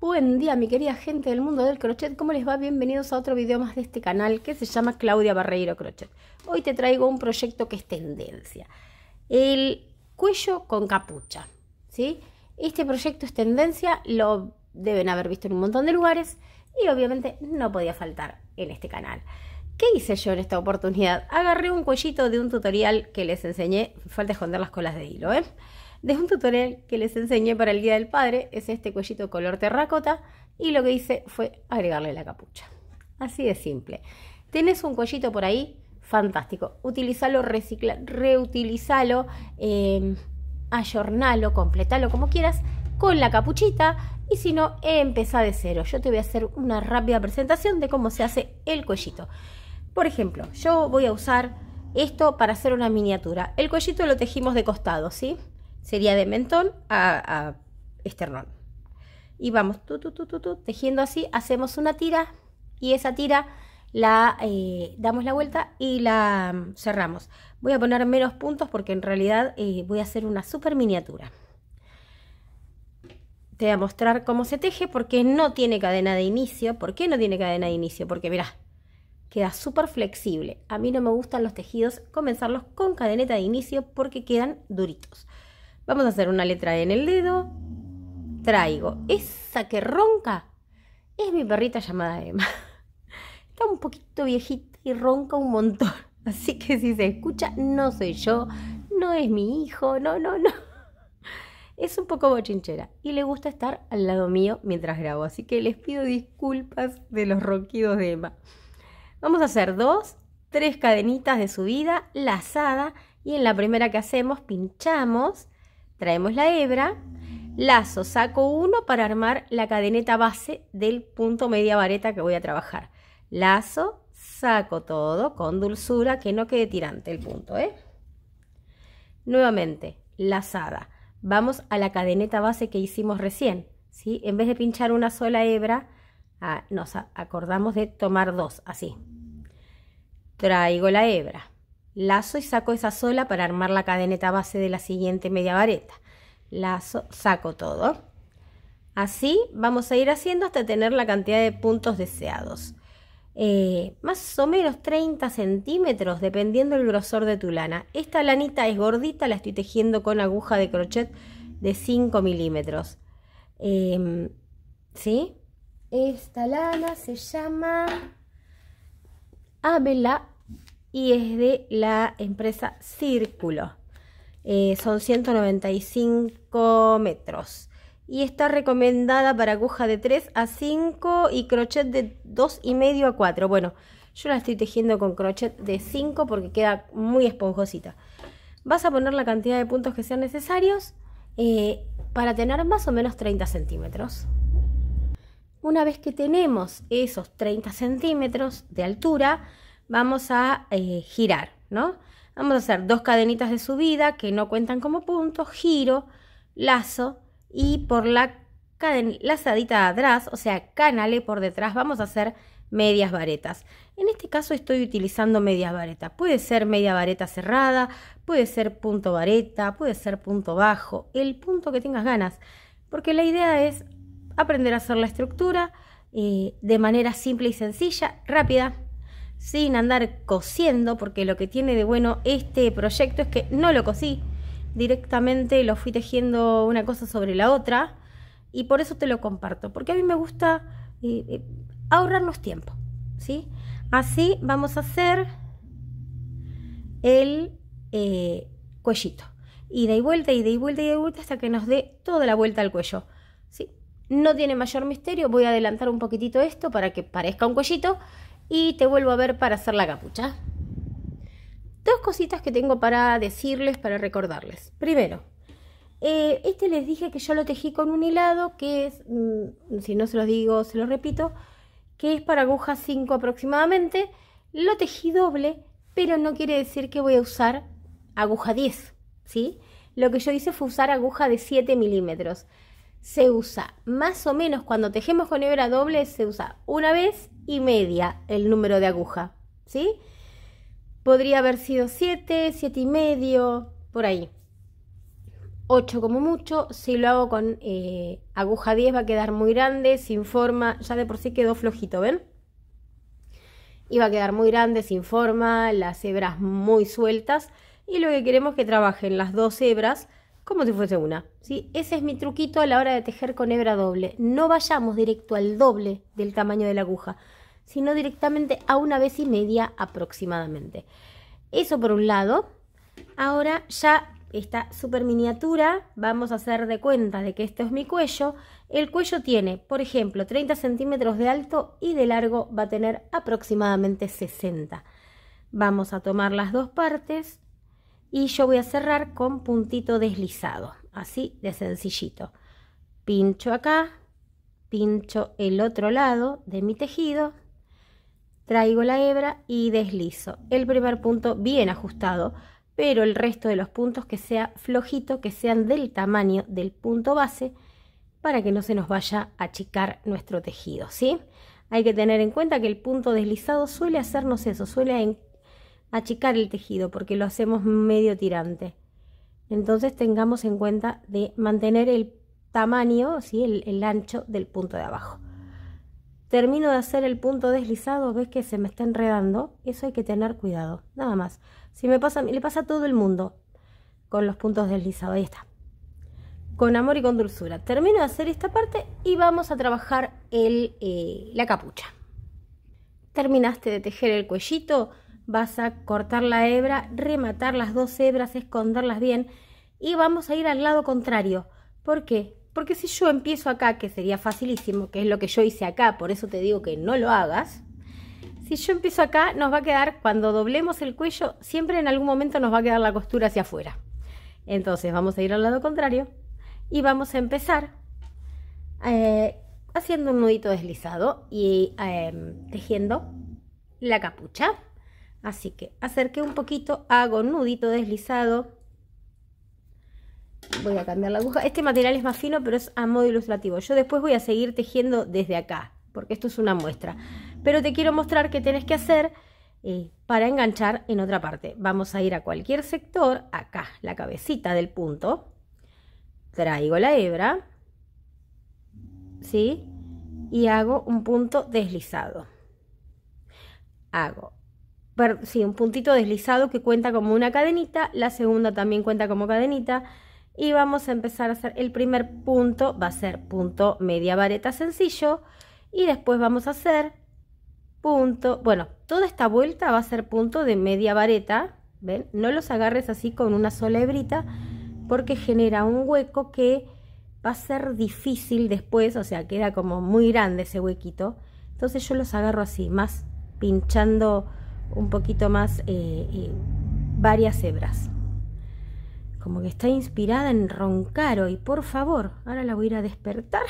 Buen día mi querida gente del mundo del crochet, ¿cómo les va? Bienvenidos a otro video más de este canal que se llama Claudia Barreiro Crochet. Hoy te traigo un proyecto que es tendencia, el cuello con capucha, ¿sí? Este proyecto es tendencia, lo deben haber visto en un montón de lugares y obviamente no podía faltar en este canal. ¿Qué hice yo en esta oportunidad? Agarré un cuellito de un tutorial que les enseñé, falta esconder las colas de hilo, ¿eh? De un tutorial que les enseñé para el Día del Padre, es este cuellito color terracota, y lo que hice fue agregarle la capucha. Así de simple. Tenés un cuellito por ahí, fantástico. Utilizalo, recicla, reutilizalo, eh, ayornalo, completalo como quieras, con la capuchita y si no, empezá de cero. Yo te voy a hacer una rápida presentación de cómo se hace el cuellito. Por ejemplo, yo voy a usar esto para hacer una miniatura. El cuellito lo tejimos de costado, ¿sí? Sería de mentón a, esternón. Y vamos tu, tu, tu, tejiendo así, hacemos una tira y esa tira la eh, damos la vuelta y la mm, cerramos. Voy a poner menos puntos porque en realidad eh, voy a hacer una super miniatura. Te voy a mostrar cómo se teje, porque no tiene cadena de inicio. ¿Por qué no tiene cadena de inicio? Porque mirá, Queda súper flexible. A mí no me gustan los tejidos comenzarlos con cadeneta de inicio porque quedan duritos. Vamos a hacer una letra en el dedo. Traigo esa que ronca. Es mi perrita llamada Emma. Está un poquito viejita y ronca un montón. Así que si se escucha, no soy yo, no es mi hijo, no, no, no. Es un poco bochinchera y le gusta estar al lado mío mientras grabo, así que les pido disculpas de los ronquidos de Emma. Vamos a hacer dos, tres cadenitas de subida, lazada, y en la primera que hacemos pinchamos, traemos la hebra, lazo, saco uno para armar la cadeneta base del punto media vareta que voy a trabajar. Lazo, saco todo con dulzura, que no quede tirante el punto, ¿eh? Nuevamente, lazada. Vamos a la cadeneta base que hicimos recién, ¿sí? En vez de pinchar una sola hebra, Ah, nos acordamos de tomar dos, así. Traigo la hebra, lazo y saco esa sola para armar la cadeneta base de la siguiente media vareta. Lazo, saco todo. Así vamos a ir haciendo hasta tener la cantidad de puntos deseados. Eh, más o menos 30 centímetros dependiendo el grosor de tu lana. Esta lanita es gordita, la estoy tejiendo con aguja de crochet de 5 milímetros. Em, ¿Sí? Esta lana se llama Amela y es de la empresa Círculo. Eh, son 195 metros. Y está recomendada para aguja de 3 a 5 y crochet de 2,5 a 4. Bueno, yo la estoy tejiendo con crochet de 5 porque queda muy esponjosita. Vas a poner la cantidad de puntos que sean necesarios eh, para tener más o menos 30 centímetros. Una vez que tenemos esos 30 centímetros de altura, vamos a eh, girar, ¿no? Vamos a hacer dos cadenitas de subida que no cuentan como punto giro, lazo y por la lazadita atrás, o sea, canale por detrás, vamos a hacer medias varetas. En este caso estoy utilizando medias varetas. Puede ser media vareta cerrada, puede ser punto vareta, puede ser punto bajo, el punto que tengas ganas, porque la idea es aprender a hacer la estructura eh, de manera simple y sencilla, rápida, sin andar cosiendo, porque lo que tiene de bueno este proyecto es que no lo cosí, directamente lo fui tejiendo una cosa sobre la otra y por eso te lo comparto, porque a mí me gusta eh, eh, ahorrarnos tiempo, ¿sí? Así vamos a hacer el eh, cuellito. Ida y vuelta, ida y vuelta, ida y vuelta hasta que nos dé toda la vuelta al cuello. No tiene mayor misterio, voy a adelantar un poquitito esto para que parezca un cuellito y te vuelvo a ver para hacer la capucha. Dos cositas que tengo para decirles, para recordarles. Primero, eh, este les dije que yo lo tejí con un hilado, que es, mm, si no se los digo, se lo repito, que es para aguja 5 aproximadamente. Lo tejí doble, pero no quiere decir que voy a usar aguja 10, ¿sí? Lo que yo hice fue usar aguja de 7 milímetros se usa más o menos cuando tejemos con hebra doble, se usa una vez y media el número de aguja, ¿sí? Podría haber sido 7, 7 y medio, por ahí. 8 como mucho, si lo hago con eh, aguja 10 va a quedar muy grande, sin forma, ya de por sí quedó flojito, ¿ven? Y va a quedar muy grande, sin forma, las hebras muy sueltas. Y lo que queremos es que trabajen las dos hebras como si fuese una. Ese es mi truquito a la hora de tejer con hebra doble. No vayamos directo al doble del tamaño de la aguja, sino directamente a una vez y media aproximadamente. Eso por un lado. Ahora ya esta super miniatura, vamos a hacer de cuenta de que este es mi cuello. El cuello tiene, por ejemplo, 30 centímetros de alto y de largo va a tener aproximadamente 60. Vamos a tomar las dos partes, y yo voy a cerrar con puntito deslizado, así de sencillito. Pincho acá, pincho el otro lado de mi tejido, traigo la hebra y deslizo. El primer punto bien ajustado, pero el resto de los puntos que sea flojito, que sean del tamaño del punto base, para que no se nos vaya a achicar nuestro tejido, ¿sí? Hay que tener en cuenta que el punto deslizado suele hacernos eso, suele achicar el tejido porque lo hacemos medio tirante. Entonces tengamos en cuenta de mantener el tamaño, ¿sí? el, ancho del punto de abajo. Termino de hacer el punto deslizado, ves que se me está enredando, eso hay que tener cuidado, nada más. Si me pasa, le pasa a todo el mundo con los puntos deslizados, ahí está. Con amor y con dulzura. Termino de hacer esta parte y vamos a trabajar el, eh, la capucha. Terminaste de tejer el cuellito, vas a cortar la hebra, rematar las dos hebras, esconderlas bien y vamos a ir al lado contrario. ¿Por qué? Porque si yo empiezo acá, que sería facilísimo, que es lo que yo hice acá, por eso te digo que no lo hagas. Si yo empiezo acá, nos va a quedar, cuando doblemos el cuello, siempre en algún momento nos va a quedar la costura hacia afuera. Entonces vamos a ir al lado contrario y vamos a empezar eh, haciendo un nudito deslizado y em, tejiendo la capucha. Así que acerqué un poquito, hago nudito deslizado. Voy a cambiar la aguja. Este material es más fino, pero es a modo ilustrativo. Yo después voy a seguir tejiendo desde acá, porque esto es una muestra. Pero te quiero mostrar qué tienes que hacer eh, para enganchar en otra parte. Vamos a ir a cualquier sector, acá, la cabecita del punto. Traigo la hebra. ¿Sí? Y hago un punto deslizado. Hago sí, un puntito deslizado que cuenta como una cadenita, la segunda también cuenta como cadenita y vamos a empezar a hacer el primer punto, va a ser punto media vareta sencillo y después vamos a hacer punto, bueno, toda esta vuelta va a ser punto de media vareta, ¿ven? No los agarres así con una sola hebrita porque genera un hueco que va a ser difícil después, o sea, queda como muy grande ese huequito. Entonces yo los agarro así, más pinchando un poquito más eh, eh, varias hebras. Como que está inspirada en roncar hoy, por favor. Ahora la voy a ir a despertar.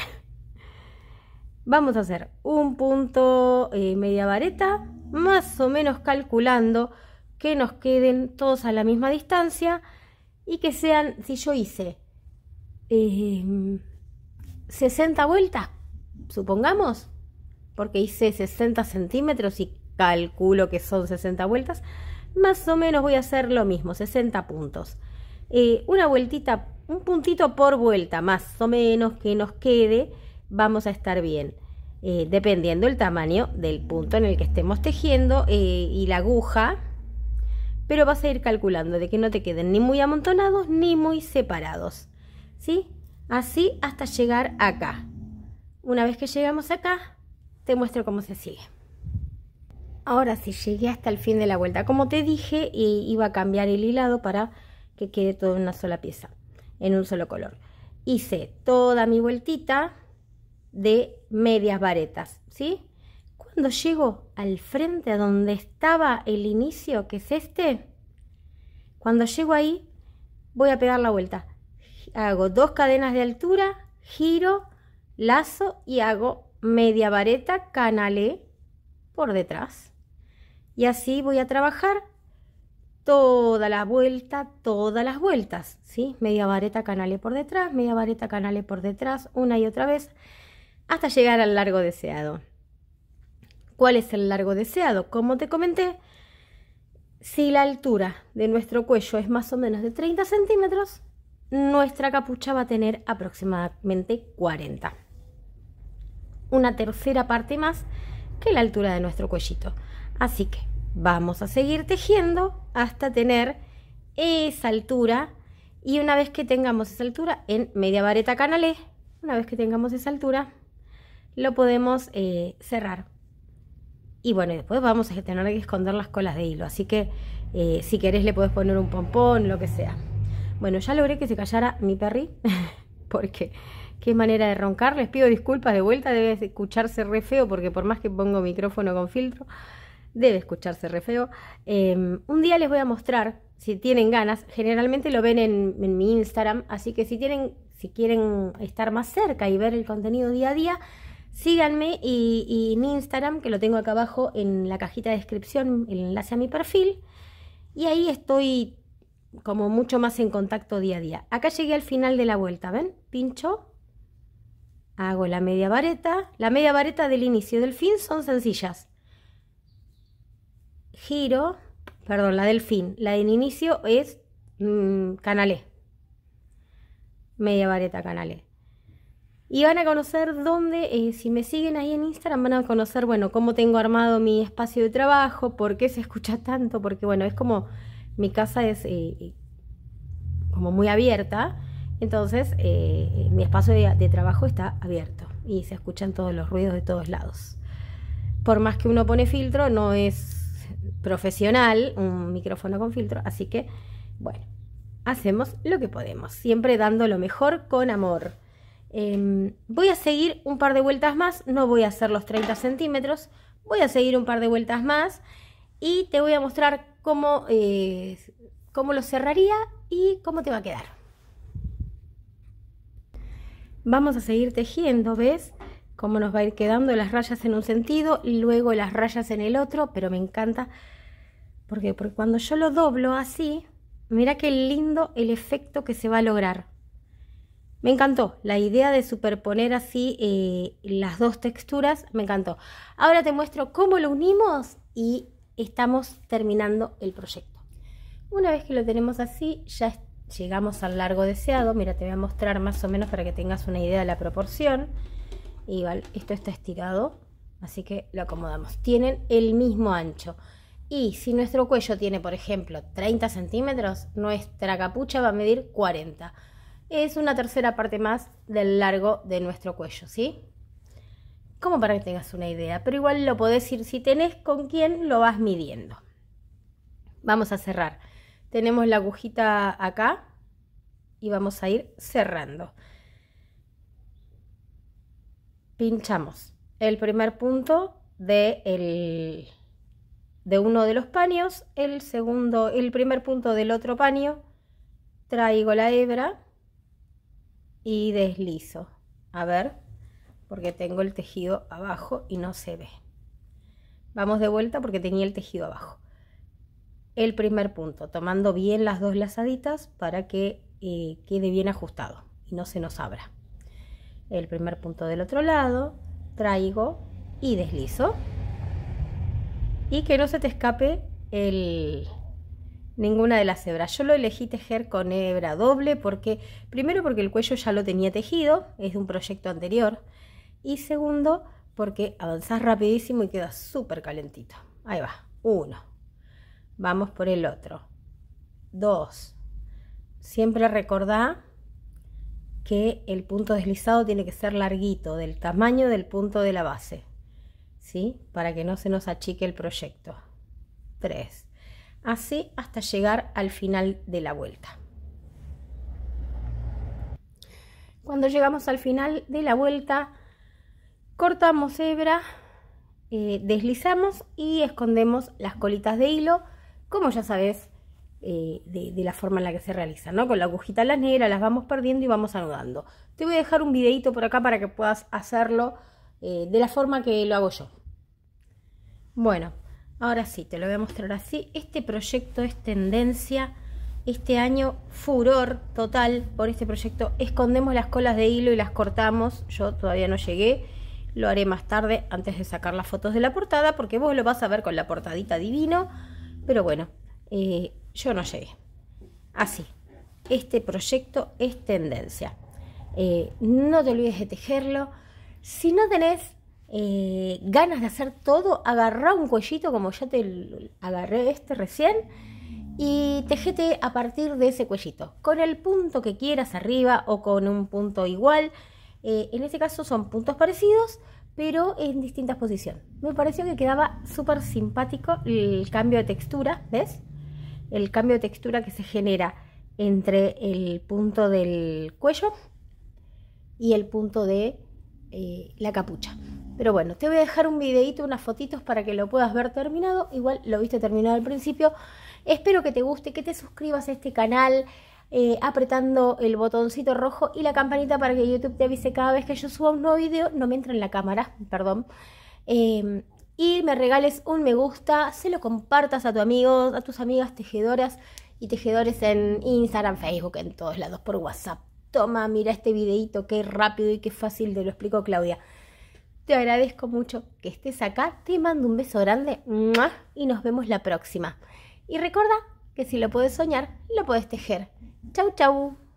Vamos a hacer un punto eh, media vareta, más o menos calculando que nos queden todos a la misma distancia y que sean, si yo hice 60 vueltas, supongamos, porque hice 60 centímetros y calculo que son 60 vueltas, más o menos voy a hacer lo mismo, 60 puntos. Eh, una vueltita, un puntito por vuelta, más o menos que nos quede, vamos a estar bien. Eh, dependiendo el tamaño del punto en el que estemos tejiendo eh, y la aguja, pero vas a ir calculando de que no te queden ni muy amontonados ni muy separados, ¿sí? Así hasta llegar acá. Una vez que llegamos acá, te muestro cómo se sigue. Ahora sí, llegué hasta el fin de la vuelta. Como te dije, iba a cambiar el hilado para que quede toda en una sola pieza, en un solo color. Hice toda mi vueltita de medias varetas, ¿sí? Cuando llego al frente a donde estaba el inicio, que es este, cuando llego ahí, voy a pegar la vuelta. Hago dos cadenas de altura, giro, lazo y hago media vareta, canalé por detrás. Y así voy a trabajar toda la vuelta, todas las vueltas, ¿sí? Media vareta canale por detrás, media vareta canale por detrás, una y otra vez, hasta llegar al largo deseado. ¿Cuál es el largo deseado? Como te comenté, si la altura de nuestro cuello es más o menos de 30 centímetros, nuestra capucha va a tener aproximadamente 40. Una tercera parte más que la altura de nuestro cuellito. Así que vamos a seguir tejiendo hasta tener esa altura y una vez que tengamos esa altura en media vareta canalé, una vez que tengamos esa altura, lo podemos eh, cerrar. Y bueno, después vamos a tener que esconder las colas de hilo, así que eh, si querés le podés poner un pompón, lo que sea. Bueno, ya logré que se callara mi perri, porque qué manera de roncar. Les pido disculpas de vuelta, debe escucharse re feo, porque por más que pongo micrófono con filtro, debe escucharse re feo. Em, un día les voy a mostrar, si tienen ganas, generalmente lo ven en, mi Instagram, así que si, tienen, si quieren estar más cerca y ver el contenido día a día, síganme y, y en Instagram, que lo tengo acá abajo en la cajita de descripción, el enlace a mi perfil, y ahí estoy como mucho más en contacto día a día. Acá llegué al final de la vuelta, ¿ven? Pincho, hago la media vareta. La media vareta del inicio y del fin son sencillas giro, perdón, la del fin, la del inicio es mm, canalé Media vareta canalé Y van a conocer dónde, eh, si me siguen ahí en Instagram, van a conocer, bueno, cómo tengo armado mi espacio de trabajo, por qué se escucha tanto, porque, bueno, es como mi casa es eh, eh, como muy abierta, entonces mi espacio de trabajo está abierto y se escuchan todos los ruidos de todos lados. Por más que uno pone filtro, no es profesional, un micrófono con filtro, así que, bueno, hacemos lo que podemos, siempre dando lo mejor con amor. Em, voy a seguir un par de vueltas más, no voy a hacer los 30 centímetros, voy a seguir un par de vueltas más y te voy a mostrar cómo, eh, cómo lo cerraría y cómo te va a quedar. Vamos a seguir tejiendo, ¿ves? cómo nos va a ir quedando las rayas en un sentido y luego las rayas en el otro, pero me encanta. Porque cuando yo lo doblo así, mira qué lindo el efecto que se va a lograr. Me encantó la idea de superponer así eh, las dos texturas, me encantó. Ahora te muestro cómo lo unimos y estamos terminando el proyecto. Una vez que lo tenemos así, ya llegamos al largo deseado. Mira, te voy a mostrar más o menos para que tengas una idea de la proporción igual, esto está estirado, así que lo acomodamos. Tienen el mismo ancho. Y si nuestro cuello tiene, por ejemplo, 30 centímetros, nuestra capucha va a medir 40. Es una tercera parte más del largo de nuestro cuello, ¿sí? Como para que tengas una idea, pero igual lo podés ir si tenés con quién lo vas midiendo. Vamos a cerrar. Tenemos la agujita acá y vamos a ir cerrando pinchamos el primer punto de, de uno de los paños, el segundo, el primer punto del otro paño, traigo la hebra y deslizo. A ver, porque tengo el tejido abajo y no se ve. Vamos de vuelta porque tenía el tejido abajo. El primer punto, tomando bien las dos lazaditas para que eh, quede bien ajustado y no se nos abra el primer punto del otro lado, traigo y deslizo. Y que no se te escape el, ninguna de las hebras. Yo lo elegí tejer con hebra doble porque, primero porque el cuello ya lo tenía tejido, es de un proyecto anterior. Y segundo porque avanzas rapidísimo y queda súper calentito. Ahí va, uno. Vamos por el otro. Dos. Siempre recordá que el punto deslizado tiene que ser larguito, del tamaño del punto de la base, ¿sí? Para que no se nos achique el proyecto. 3. Así hasta llegar al final de la vuelta. Cuando llegamos al final de la vuelta, cortamos hebra, eh, deslizamos y escondemos las colitas de hilo, como ya sabes, eh, de, la forma en la que se realiza ¿no? Con la agujita las negras las vamos perdiendo y vamos anudando. Te voy a dejar un videito por acá para que puedas hacerlo eh, de la forma que lo hago yo. Bueno, ahora sí, te lo voy a mostrar así. Este proyecto es tendencia. Este año furor total por este proyecto. Escondemos las colas de hilo y las cortamos. Yo todavía no llegué. Lo haré más tarde antes de sacar las fotos de la portada porque vos lo vas a ver con la portadita divino. Pero bueno, eh, yo no llegué. Así, este proyecto es tendencia. Eh, no te olvides de tejerlo. Si no tenés eh, ganas de hacer todo, agarrá un cuellito como ya te agarré este recién y tejete a partir de ese cuellito, con el punto que quieras arriba o con un punto igual. Eh, en este caso son puntos parecidos, pero en distintas posiciones. Me pareció que quedaba súper simpático el cambio de textura, ¿ves? el cambio de textura que se genera entre el punto del cuello y el punto de eh, la capucha. Pero bueno, te voy a dejar un videito, unas fotitos para que lo puedas ver terminado. Igual lo viste terminado al principio. Espero que te guste, que te suscribas a este canal eh, apretando el botoncito rojo y la campanita para que YouTube te avise cada vez que yo suba un nuevo video. No me entra en la cámara, perdón. Eh, y me regales un me gusta, se lo compartas a tu amigos, a tus amigas tejedoras y tejedores en Instagram, Facebook, en todos lados, por WhatsApp. Toma, mira este videito, qué rápido y qué fácil te lo explico Claudia. Te agradezco mucho que estés acá, te mando un beso grande y nos vemos la próxima. Y recuerda que si lo puedes soñar, lo puedes tejer. Chau, chau.